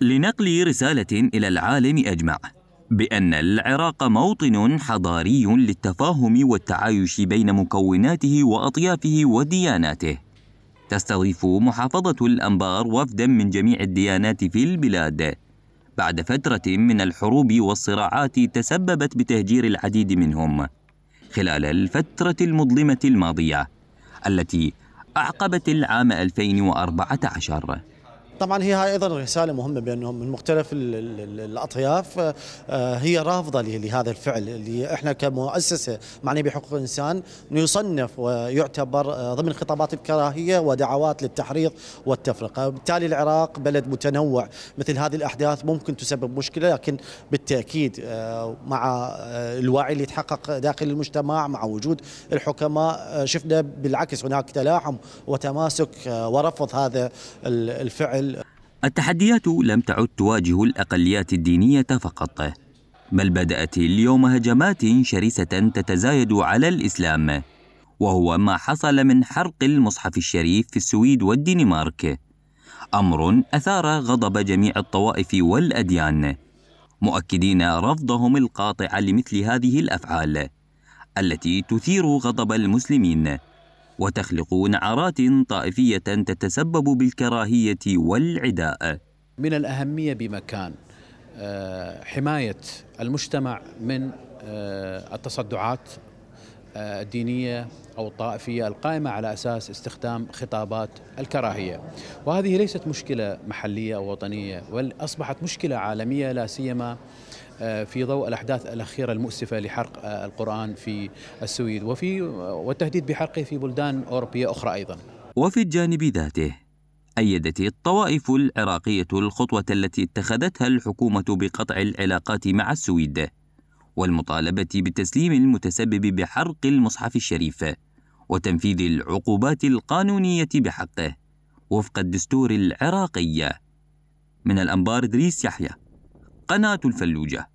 لنقل رسالة إلى العالم أجمع بأن العراق موطن حضاري للتفاهم والتعايش بين مكوناته وأطيافه ودياناته. تستضيف محافظة الأنبار وفدا من جميع الديانات في البلاد. بعد فترة من الحروب والصراعات تسببت بتهجير العديد منهم خلال الفترة المظلمة الماضية التي أعقبت العام 2014. طبعا هي هاي ايضا رساله مهمه بانه من مختلف الاطياف آه، آه، هي رافضه لهذا الفعل اللي احنا كمؤسسه معنيه بحقوق الانسان يصنف ويعتبر آه، ضمن خطابات الكراهيه ودعوات للتحريض والتفرقه، بالتالي العراق بلد متنوع مثل هذه الاحداث ممكن تسبب مشكله لكن بالتاكيد مع الوعي اللي تحقق داخل المجتمع مع وجود الحكماء شفنا بالعكس هناك تلاحم وتماسك ورفض هذا الفعل التحديات لم تعد تواجه الأقليات الدينية فقط بل بدأت اليوم هجمات شرسة تتزايد على الإسلام وهو ما حصل من حرق المصحف الشريف في السويد والدنمارك أمر أثار غضب جميع الطوائف والأديان مؤكدين رفضهم القاطع لمثل هذه الأفعال التي تثير غضب المسلمين وتخلقون عارات طائفية تتسبب بالكراهية والعداء من الأهمية بمكان آه، حماية المجتمع من آه، التصدعات الدينية آه، أو الطائفية القائمة على أساس استخدام خطابات الكراهية وهذه ليست مشكلة محلية أو وطنية بل أصبحت مشكلة عالمية لا سيما آه، في ضوء الأحداث الأخيرة المؤسفة لحرق آه، القرآن في السويد وفي والتهديد بحرقه في بلدان أوروبية أخرى أيضا وفي الجانب ذاته أيدت الطوائف العراقية الخطوة التي اتخذتها الحكومة بقطع العلاقات مع السويد والمطالبة بتسليم المتسبب بحرق المصحف الشريف وتنفيذ العقوبات القانونية بحقه وفق الدستور العراقي من الأنبار إدريس يحيى قناة الفلوجة